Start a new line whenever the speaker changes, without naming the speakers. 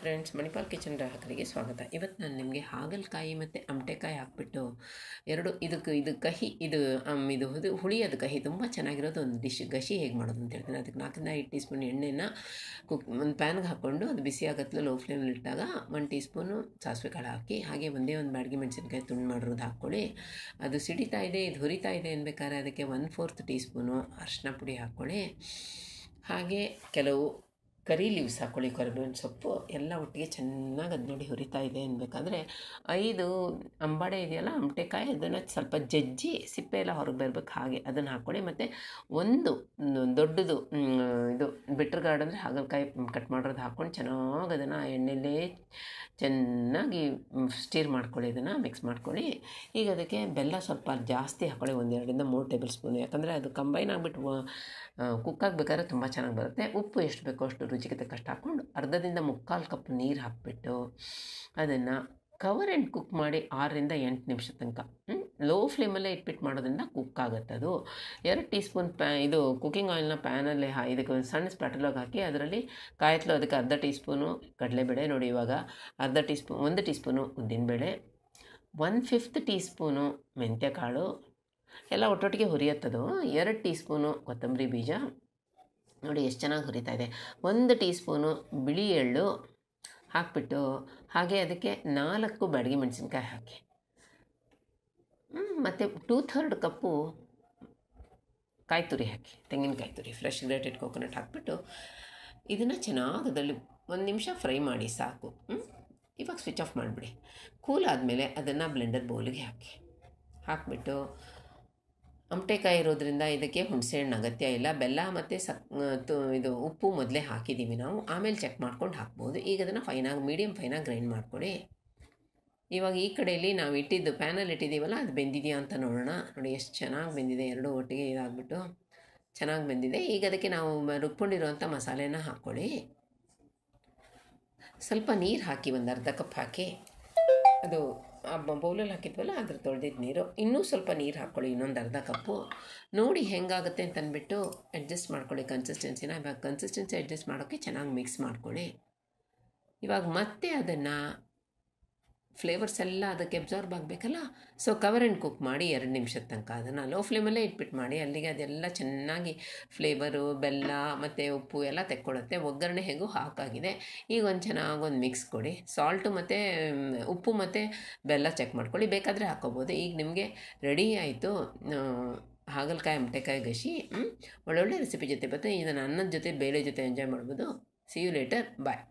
friends Manipal kitchen ಗ್ರಾಹಕರಿಗೆ ಸ್ವಾಗತ ಇವತ್ತು ನಾನು ನಿಮಗೆ ಹಾಗಲಕಾಯಿ ಮತ್ತು ಅಮಟೆಕಾಯಿ ಹಾಕ್ಬಿಟ್ಟು ಎರಡು ಇದಕ್ಕೆ ಇದು ಕಹಿ ಇದು ಇದು ಹುಳಿ ಅದು ಕಹಿ ತುಂಬ ಚೆನ್ನಾಗಿರೋದು ಒಂದು ಡಿಶ್ ಗಸಿ ಹೇಗೆ ಮಾಡೋದು ಅಂತ ಹೇಳ್ತೀನಿ ಅದಕ್ಕೆ ನಾಲ್ಕರಿಂದ ಐದು ಟೀ ಸ್ಪೂನ್ ಎಣ್ಣೆನ ಕುಕ್ ಒಂದು ಪ್ಯಾನ್ಗೆ ಹಾಕ್ಕೊಂಡು ಅದು ಬಿಸಿ ಆಗತ್ತಲ್ಲ ಲೋ ಫ್ಲೇಮಲ್ಲಿ ಇಟ್ಟಾಗ ಒಂದು ಟೀ ಸ್ಪೂನು ಸಾಸಿವೆ ಕಾಳು ಹಾಕಿ ಹಾಗೆ ಒಂದೇ ಒಂದು ಬಾಡಿಗೆ ಮೆಣಸಿನ್ಕಾಯಿ ತುಂಡು ಮಾಡಿರೋದು ಹಾಕ್ಕೊಳ್ಳಿ ಅದು ಸಿಡಿತಾ ಇದೆ ಇದು ಹುರಿತಾ ಇದೆ ಅನ್ಬೇಕಾದ್ರೆ ಅದಕ್ಕೆ ಒನ್ ಫೋರ್ತ್ ಟೀ ಸ್ಪೂನು ಪುಡಿ ಹಾಕ್ಕೊಳ್ಳಿ ಹಾಗೆ ಕೆಲವು ಕರಿ ಲೀವ್ಸ್ ಹಾಕ್ಕೊಳ್ಳಿ ಕರಿಬೇವಿನ ಸೊಪ್ಪು ಎಲ್ಲ ಒಟ್ಟಿಗೆ ಚೆನ್ನಾಗಿ ಅದು ನೋಡಿ ಹುರಿತಾ ಇದೆ ಅನ್ಬೇಕಾದ್ರೆ ಐದು ಅಂಬಾಡೆ ಇದೆಯಲ್ಲ ಅಂಬಟೆಕಾಯಿ ಅದನ್ನು ಸ್ವಲ್ಪ ಜಜ್ಜಿ ಸಿಪ್ಪೆ ಎಲ್ಲ ಹೊರಗೆ ಬರ್ಬೇಕು ಹಾಗೆ ಅದನ್ನು ಹಾಕ್ಕೊಳ್ಳಿ ಮತ್ತು ಒಂದು ದೊಡ್ಡದು ಇದು ಬಿಟ್ರ್ ಗಾರ್ಡ್ ಅಂದರೆ ಹಾಗಲಕಾಯಿ ಕಟ್ ಮಾಡಿರೋದು ಹಾಕ್ಕೊಂಡು ಚೆನ್ನಾಗಿ ಅದನ್ನು ಆ ಚೆನ್ನಾಗಿ ಸ್ಟೀರ್ ಮಾಡ್ಕೊಳ್ಳಿ ಅದನ್ನು ಮಿಕ್ಸ್ ಮಾಡ್ಕೊಳ್ಳಿ ಈಗ ಅದಕ್ಕೆ ಬೆಲ್ಲ ಸ್ವಲ್ಪ ಜಾಸ್ತಿ ಹಾಕೊಳ್ಳಿ ಒಂದೆರಡರಿಂದ ಮೂರು ಟೇಬಲ್ ಸ್ಪೂನು ಯಾಕಂದರೆ ಅದು ಕಂಬೈನ್ ಆಗಿಬಿಟ್ಟು ಕುಕ್ ಆಗಬೇಕಾದ್ರೆ ತುಂಬ ಚೆನ್ನಾಗಿ ಬರುತ್ತೆ ಉಪ್ಪು ಎಷ್ಟು ಬೇಕೋ ಅಷ್ಟು ರುಚಿಗೆ ತಕ್ಕಷ್ಟು ಹಾಕ್ಕೊಂಡು ಅರ್ಧದಿಂದ ಮುಕ್ಕಾಲು ಕಪ್ ನೀರು ಹಾಕಿಬಿಟ್ಟು ಅದನ್ನು ಕವರ್ ಆ್ಯಂಡ್ ಕುಕ್ ಮಾಡಿ ಆರರಿಂದ ಎಂಟು ನಿಮಿಷ ತನಕ ಲೋ ಫ್ಲೇಮಲ್ಲೇ ಇಟ್ಬಿಟ್ಟು ಮಾಡೋದ್ರಿಂದ ಕುಕ್ ಆಗುತ್ತೆ ಅದು ಎರಡು ಟೀ ಸ್ಪೂನ್ ಪ್ಯಾ ಇದು ಕುಕ್ಕಿಂಗ್ ಆಯಿಲ್ನ ಪ್ಯಾನಲ್ಲಿ ಹಾ ಇದಕ್ಕೆ ಒಂದು ಸಣ್ಣ ಸ್ಪ್ಯಾಟಲಾಗಿ ಹಾಕಿ ಅದರಲ್ಲಿ ಕಾಯಿತ್ಲು ಅದಕ್ಕೆ ಅರ್ಧ ಟೀ ಸ್ಪೂನು ಕಡಲೆಬೇಳೆ ನೋಡಿ ಇವಾಗ ಅರ್ಧ ಟೀ ಸ್ಪೂನ್ ಒಂದು ಟೀ ಸ್ಪೂನು ಉದ್ದಿನಬೇಳೆ ಒನ್ ಫಿಫ್ತ್ ಟೀ ಸ್ಪೂನು ಮೆಂತ್ಯಕಾಳು ಎಲ್ಲ ಒಟ್ಟೊಟ್ಟಿಗೆ ಹುರಿಯತ್ತದು ಎರಡು ಟೀ ಸ್ಪೂನು ಕೊತ್ತಂಬರಿ ಬೀಜ ನೋಡಿ ಎಷ್ಟು ಚೆನ್ನಾಗಿ ಹುರಿತಾ ಇದೆ ಒಂದು ಟೀ ಸ್ಪೂನು ಬಿಳಿ ಎಳ್ಳು ಹಾಕ್ಬಿಟ್ಟು ಹಾಗೆ ಅದಕ್ಕೆ ನಾಲ್ಕು ಬಾಡಿಗೆ ಮೆಣಸಿನ್ಕಾಯಿ ಹಾಕಿ ಮತ್ತು ಟೂ ಥರ್ಡ್ ಕಪ್ಪು ಕಾಯಿ ತುರಿ ಹಾಕಿ ತೆಂಗಿನಕಾಯಿ ತುರಿ ಫ್ರೆಶ್ ಗ್ರೇಟೆಡ್ ಕೋಕೋನಟ್ ಹಾಕಿಬಿಟ್ಟು ಇದನ್ನು ಚೆನ್ನಾಗಿ ಅದರಲ್ಲಿ ಒಂದು ನಿಮಿಷ ಫ್ರೈ ಮಾಡಿ ಸಾಕು ಇವಾಗ ಸ್ವಿಚ್ ಆಫ್ ಮಾಡಿಬಿಡಿ ಕೂಲ್ ಆದಮೇಲೆ ಅದನ್ನು ಬ್ಲೆಂಡರ್ ಬೌಲಿಗೆ ಹಾಕಿ ಹಾಕಿಬಿಟ್ಟು ಅಮಟೆಕಾಯಿ ಇರೋದ್ರಿಂದ ಇದಕ್ಕೆ ಹುಣಸೆಹಣ್ಣು ಅಗತ್ಯ ಇಲ್ಲ ಬೆಲ್ಲ ಮತ್ತು ಸಕ್ ಇದು ಉಪ್ಪು ಮೊದಲೇ ಹಾಕಿದ್ದೀವಿ ನಾವು ಆಮೇಲೆ ಚೆಕ್ ಮಾಡ್ಕೊಂಡು ಹಾಕ್ಬೋದು ಈಗ ಅದನ್ನು ಫೈನಾಗಿ ಮೀಡಿಯಮ್ ಫೈನಾಗಿ ಗ್ರೈಂಡ್ ಮಾಡಿಕೊಡಿ ಇವಾಗ ಈ ಕಡೆಯಲ್ಲಿ ನಾವು ಇಟ್ಟಿದ್ದು ಪ್ಯಾನಲ್ ಇಟ್ಟಿದ್ದೀವಲ್ಲ ಅದು ಬೆಂದಿದೆಯಾ ಅಂತ ನೋಡೋಣ ನೋಡಿ ಎಷ್ಟು ಚೆನ್ನಾಗಿ ಬೆಂದಿದೆ ಎರಡು ಒಟ್ಟಿಗೆ ಇದಾಗ್ಬಿಟ್ಟು ಚೆನ್ನಾಗಿ ಬೆಂದಿದೆ ಈಗ ಅದಕ್ಕೆ ನಾವು ರುಬ್ಕೊಂಡಿರುವಂಥ ಮಸಾಲೆನ ಹಾಕ್ಕೊಳ್ಳಿ ಸ್ವಲ್ಪ ನೀರು ಹಾಕಿ ಒಂದು ಅರ್ಧ ಕಪ್ ಹಾಕಿ ಅದು ಆ ಬೌಲಲ್ಲಿ ಹಾಕಿದ್ವಲ್ಲ ಅದ್ರ ತೊಳೆದಿದ್ದ ನೀರು ಇನ್ನೂ ಸ್ವಲ್ಪ ನೀರು ಹಾಕ್ಕೊಳ್ಳಿ ಇನ್ನೊಂದು ಅರ್ಧ ಕಪ್ಪು ನೋಡಿ ಹೆಂಗಾಗುತ್ತೆ ಅಂತ ಅಂದ್ಬಿಟ್ಟು ಅಡ್ಜಸ್ಟ್ ಮಾಡ್ಕೊಳ್ಳಿ ಕನ್ಸಿಸ್ಟೆನ್ಸಿನ ಇವಾಗ ಕನ್ಸಿಸ್ಟೆನ್ಸಿ ಅಡ್ಜಸ್ಟ್ ಮಾಡೋಕ್ಕೆ ಚೆನ್ನಾಗಿ ಮಿಕ್ಸ್ ಮಾಡ್ಕೊಳ್ಳಿ ಇವಾಗ ಮತ್ತೆ ಅದನ್ನು ಫ್ಲೇವರ್ಸ್ ಎಲ್ಲ ಅದಕ್ಕೆ ಅಬ್ಸಾರ್ಬ್ ಆಗಬೇಕಲ್ಲ ಸೊ ಕವರ್ ಆ್ಯಂಡ್ ಕುಕ್ ಮಾಡಿ ಎರಡು ನಿಮಿಷದ ತನಕ ಅದನ್ನು ಲೋ ಫ್ಲೇಮಲ್ಲೇ ಇಟ್ಬಿಟ್ಟು ಮಾಡಿ ಅಲ್ಲಿಗೆ ಅದೆಲ್ಲ ಚೆನ್ನಾಗಿ ಫ್ಲೇವರು ಬೆಲ್ಲ ಮತ್ತು ಉಪ್ಪು ಎಲ್ಲ ತೆಕ್ಕೊಳ್ಳುತ್ತೆ ಒಗ್ಗರಣೆ ಹೇಗೂ ಹಾಕಾಗಿದೆ ಈಗ ಒಂದು ಚೆನ್ನಾಗೊಂದು ಮಿಕ್ಸ್ ಕೊಡಿ ಸಾಲ್ಟು ಮತ್ತು ಉಪ್ಪು ಮತ್ತು ಬೆಲ್ಲ ಚೆಕ್ ಮಾಡ್ಕೊಳ್ಳಿ ಬೇಕಾದರೆ ಹಾಕೋಬೋದು ಈಗ ನಿಮಗೆ ರೆಡಿ ಆಯಿತು ಹಾಗಲಕಾಯಿ ಅಮಟೆಕಾಯಿ ಗಶಿ ಒಳ್ಳೊಳ್ಳೆ ರೆಸಿಪಿ ಜೊತೆ ಬರ್ತದೆ ಇದನ್ನು ಅನ್ನದ ಜೊತೆ ಬೇಳೆ ಜೊತೆ ಎಂಜಾಯ್ ಮಾಡ್ಬೋದು ಸಿ ಯು ಲೇಟರ್ ಬಾಯ್